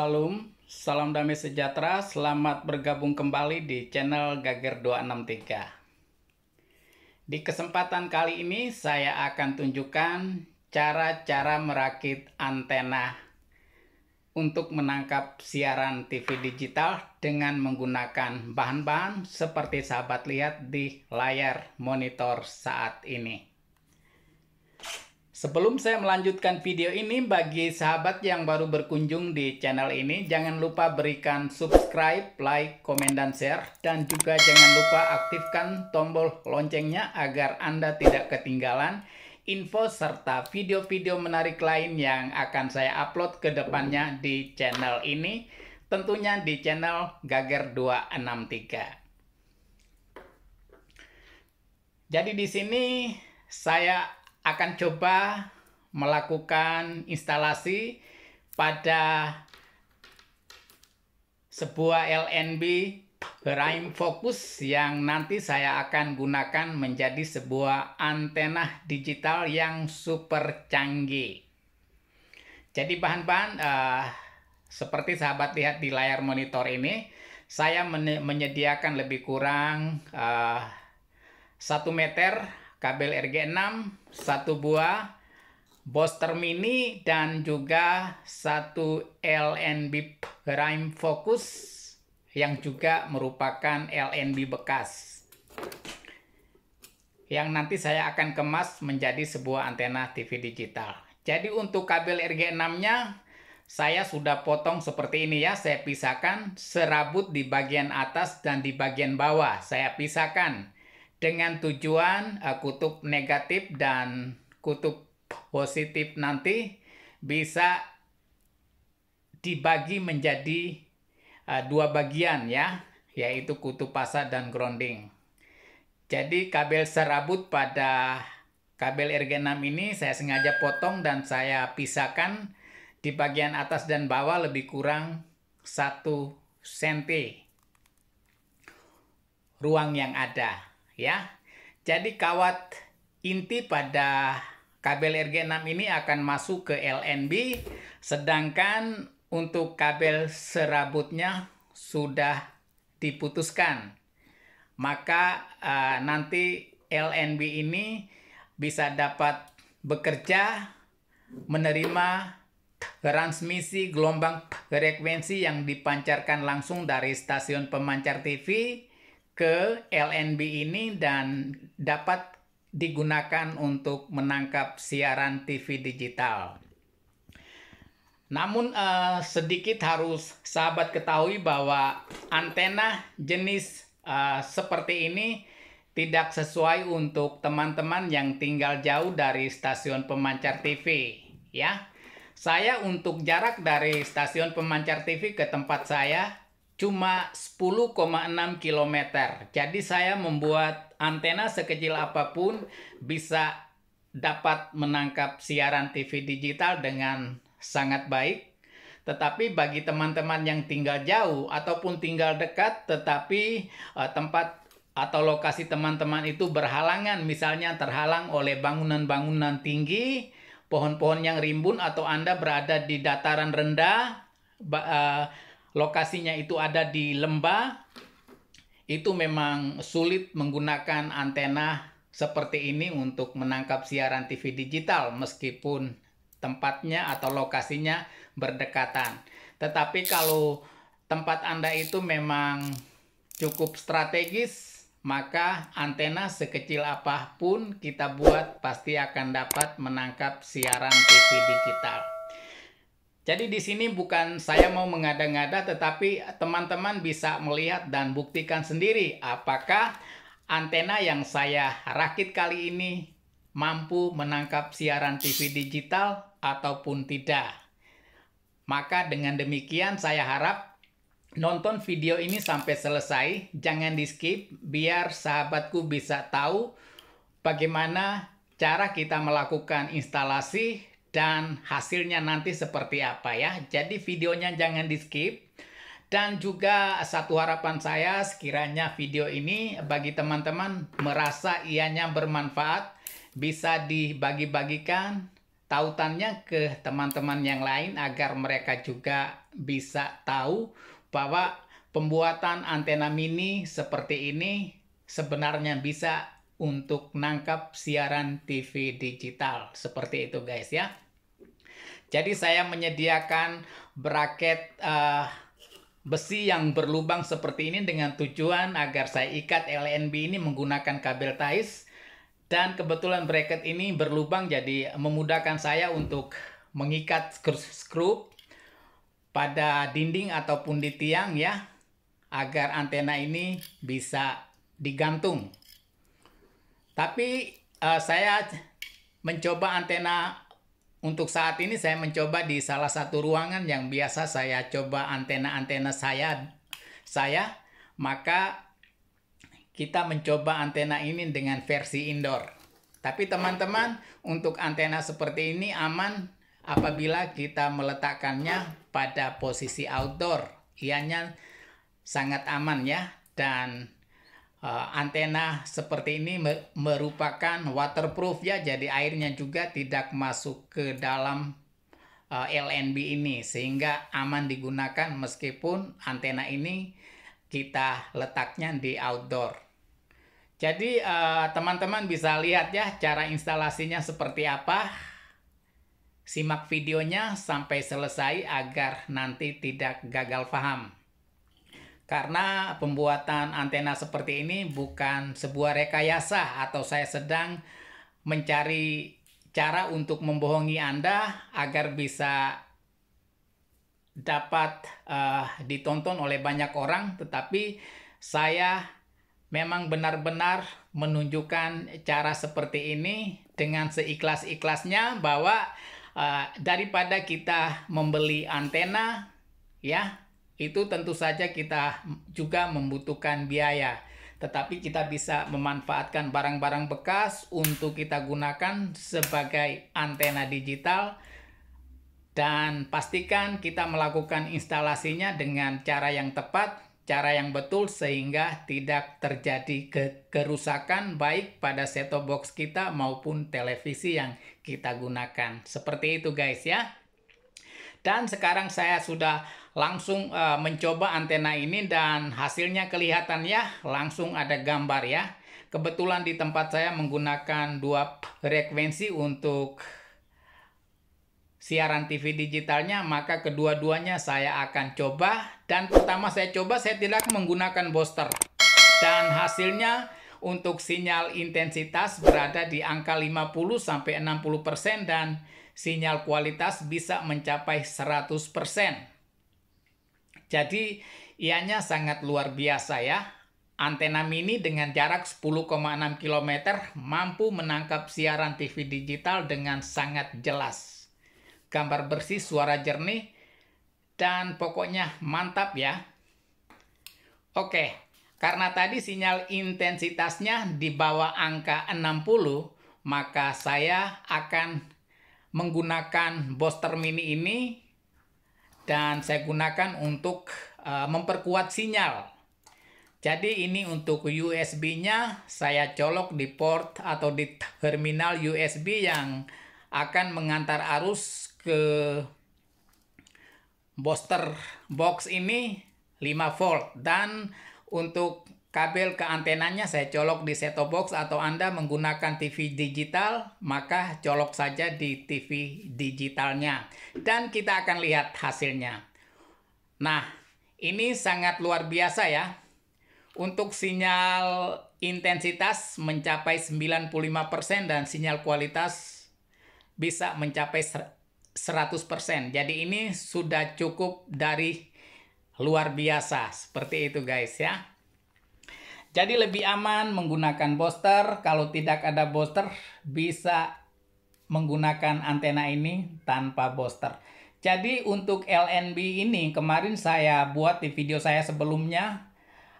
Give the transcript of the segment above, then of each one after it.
Salam, salam damai sejahtera, selamat bergabung kembali di channel Gager 263. Di kesempatan kali ini saya akan tunjukkan cara-cara merakit antena untuk menangkap siaran TV digital dengan menggunakan bahan-bahan seperti sahabat lihat di layar monitor saat ini. Sebelum saya melanjutkan video ini, bagi sahabat yang baru berkunjung di channel ini, jangan lupa berikan subscribe, like, komen, dan share. Dan juga jangan lupa aktifkan tombol loncengnya agar Anda tidak ketinggalan info serta video-video menarik lain yang akan saya upload ke depannya di channel ini. Tentunya di channel Gager 263. Jadi di sini saya akan coba melakukan instalasi pada sebuah LNB Prime Focus yang nanti saya akan gunakan menjadi sebuah antena digital yang super canggih. Jadi bahan-bahan uh, seperti sahabat lihat di layar monitor ini, saya men menyediakan lebih kurang uh, eh, 1 meter kabel RG6 satu buah Boster Mini dan juga satu LNB Prime Focus yang juga merupakan LNB bekas yang nanti saya akan kemas menjadi sebuah antena TV digital. Jadi untuk kabel RG6-nya saya sudah potong seperti ini ya. Saya pisahkan serabut di bagian atas dan di bagian bawah. Saya pisahkan dengan tujuan uh, kutub negatif dan kutub positif nanti bisa dibagi menjadi uh, dua bagian ya, yaitu kutub pasar dan grounding. Jadi kabel serabut pada kabel RG6 ini saya sengaja potong dan saya pisahkan di bagian atas dan bawah lebih kurang 1 cm ruang yang ada ya. Jadi kawat inti pada kabel RG6 ini akan masuk ke LNB sedangkan untuk kabel serabutnya sudah diputuskan. Maka uh, nanti LNB ini bisa dapat bekerja menerima transmisi gelombang frekuensi yang dipancarkan langsung dari stasiun pemancar TV ke LNB ini dan dapat digunakan untuk menangkap siaran TV digital. Namun eh, sedikit harus sahabat ketahui bahwa antena jenis eh, seperti ini tidak sesuai untuk teman-teman yang tinggal jauh dari stasiun pemancar TV, ya. Saya untuk jarak dari stasiun pemancar TV ke tempat saya cuma 10,6 km. Jadi saya membuat antena sekecil apapun bisa dapat menangkap siaran TV digital dengan sangat baik. Tetapi bagi teman-teman yang tinggal jauh ataupun tinggal dekat tetapi eh, tempat atau lokasi teman-teman itu berhalangan misalnya terhalang oleh bangunan-bangunan tinggi, pohon-pohon yang rimbun atau Anda berada di dataran rendah ba- eh, lokasinya itu ada di lembah, itu memang sulit menggunakan antena seperti ini untuk menangkap siaran TV digital meskipun tempatnya atau lokasinya berdekatan. Tetapi kalau tempat Anda itu memang cukup strategis, maka antena sekecil apapun kita buat pasti akan dapat menangkap siaran TV digital. Jadi di sini bukan saya mau mengada-ngada tetapi teman-teman bisa melihat dan buktikan sendiri apakah antena yang saya rakit kali ini mampu menangkap siaran TV digital ataupun tidak. Maka dengan demikian saya harap nonton video ini sampai selesai, jangan di-skip biar sahabatku bisa tahu bagaimana cara kita melakukan instalasi dan hasilnya nanti seperti apa ya. Jadi videonya jangan di skip. Dan juga satu harapan saya sekiranya video ini bagi teman-teman merasa ianya bermanfaat bisa dibagi-bagikan tautannya ke teman-teman yang lain agar mereka juga bisa tahu bahwa pembuatan antena mini seperti ini sebenarnya bisa untuk nangkap siaran TV digital seperti itu guys ya. Jadi saya menyediakan braket uh, besi yang berlubang seperti ini dengan tujuan agar saya ikat LNB ini menggunakan kabel tais dan kebetulan bracket ini berlubang jadi memudahkan saya untuk mengikat skru pada dinding ataupun di tiang ya agar antena ini bisa digantung tapi uh, saya mencoba antena untuk saat ini saya mencoba di salah satu ruangan yang biasa saya coba antena-antena saya saya maka kita mencoba antena ini dengan versi indoor. Tapi teman-teman untuk antena seperti ini aman apabila kita meletakkannya pada posisi outdoor. Ianya sangat aman ya dan uh, antena seperti ini merupakan waterproof ya jadi airnya juga tidak masuk ke dalam uh, eh, LNB ini sehingga aman digunakan meskipun antena ini kita letaknya di outdoor jadi eh, teman-teman uh, bisa lihat ya cara instalasinya seperti apa simak videonya sampai selesai agar nanti tidak gagal paham karena pembuatan antena seperti ini bukan sebuah rekayasa atau saya sedang mencari cara untuk membohongi Anda agar bisa dapat uh, ditonton oleh banyak orang, tetapi saya memang benar-benar menunjukkan cara seperti ini dengan seikhlas-ikhlasnya bahwa uh, daripada kita membeli antena, ya itu tentu saja kita juga membutuhkan biaya. Tetapi kita bisa memanfaatkan barang-barang bekas untuk kita gunakan sebagai antena digital dan pastikan kita melakukan instalasinya dengan cara yang tepat, cara yang betul sehingga tidak terjadi kerusakan baik pada set-top box kita maupun televisi yang kita gunakan. Seperti itu guys ya. Dan sekarang saya sudah langsung uh, mencoba antena ini dan hasilnya kelihatan ya langsung ada gambar ya kebetulan di tempat saya menggunakan dua frekuensi untuk siaran TV digitalnya maka kedua-duanya saya akan coba dan pertama saya coba saya tidak menggunakan booster dan hasilnya untuk sinyal intensitas berada di angka 50 60% dan sinyal kualitas bisa mencapai 100%. Jadi ianya sangat luar biasa ya. Antena mini dengan jarak 10,6 km mampu menangkap siaran TV digital dengan sangat jelas. Gambar bersih, suara jernih, dan pokoknya mantap ya. Oke, karena tadi sinyal intensitasnya di bawah angka 60, maka saya akan menggunakan booster mini ini dan saya gunakan untuk uh, memperkuat sinyal. Jadi ini untuk USB-nya saya colok di port atau di terminal USB yang akan mengantar arus ke booster box ini 5 volt dan untuk kabel ke antenanya saya colok di set-top box atau Anda menggunakan TV digital, maka colok saja di TV digitalnya. Dan kita akan lihat hasilnya. Nah, ini sangat luar biasa ya. Untuk sinyal intensitas mencapai 95% dan sinyal kualitas bisa mencapai 100%. Jadi ini sudah cukup dari luar biasa. Seperti itu guys ya. Jadi lebih aman menggunakan booster. Kalau tidak ada booster, bisa menggunakan antena ini tanpa booster. Jadi untuk LNB ini kemarin saya buat di video saya sebelumnya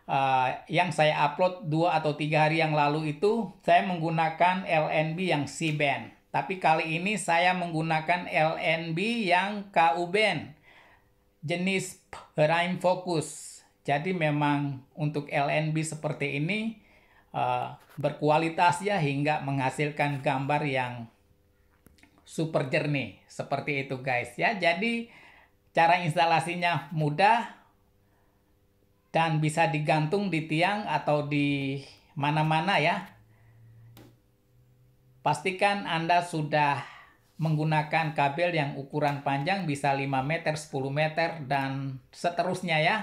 uh, yang saya upload dua atau tiga hari yang lalu itu saya menggunakan LNB yang C-band. Tapi kali ini saya menggunakan LNB yang KU band jenis prime focus jadi memang untuk LNB seperti ini eh, berkualitas ya hingga menghasilkan gambar yang super jernih seperti itu guys ya. Jadi cara instalasinya mudah dan bisa digantung di tiang atau di mana-mana ya. Pastikan Anda sudah menggunakan kabel yang ukuran panjang bisa 5 meter, 10 meter, dan seterusnya ya.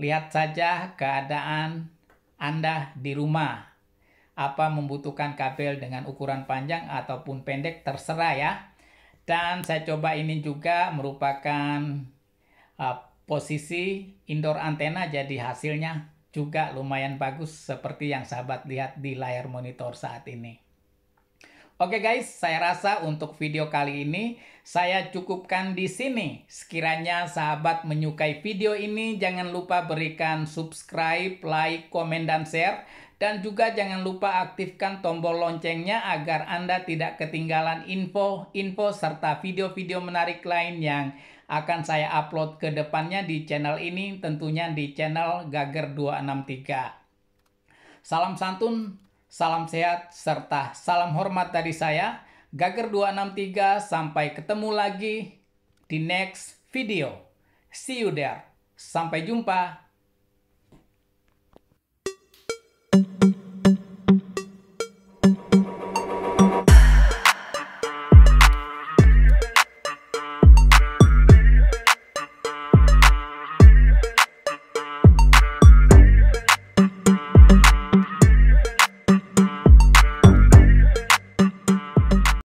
Lihat saja keadaan Anda di rumah. Apa membutuhkan kabel dengan ukuran panjang ataupun pendek terserah ya. Dan saya coba ini juga merupakan uh, posisi indoor antena jadi hasilnya juga lumayan bagus seperti yang sahabat lihat di layar monitor saat ini. Oke guys, saya rasa untuk video kali ini saya cukupkan di sini. Sekiranya sahabat menyukai video ini, jangan lupa berikan subscribe, like, komen, dan share. Dan juga jangan lupa aktifkan tombol loncengnya agar Anda tidak ketinggalan info-info serta video-video menarik lain yang akan saya upload ke depannya di channel ini, tentunya di channel Gager 263. Salam santun salam sehat, serta salam hormat dari saya, Gager 263. Sampai ketemu lagi di next video. See you there. Sampai jumpa.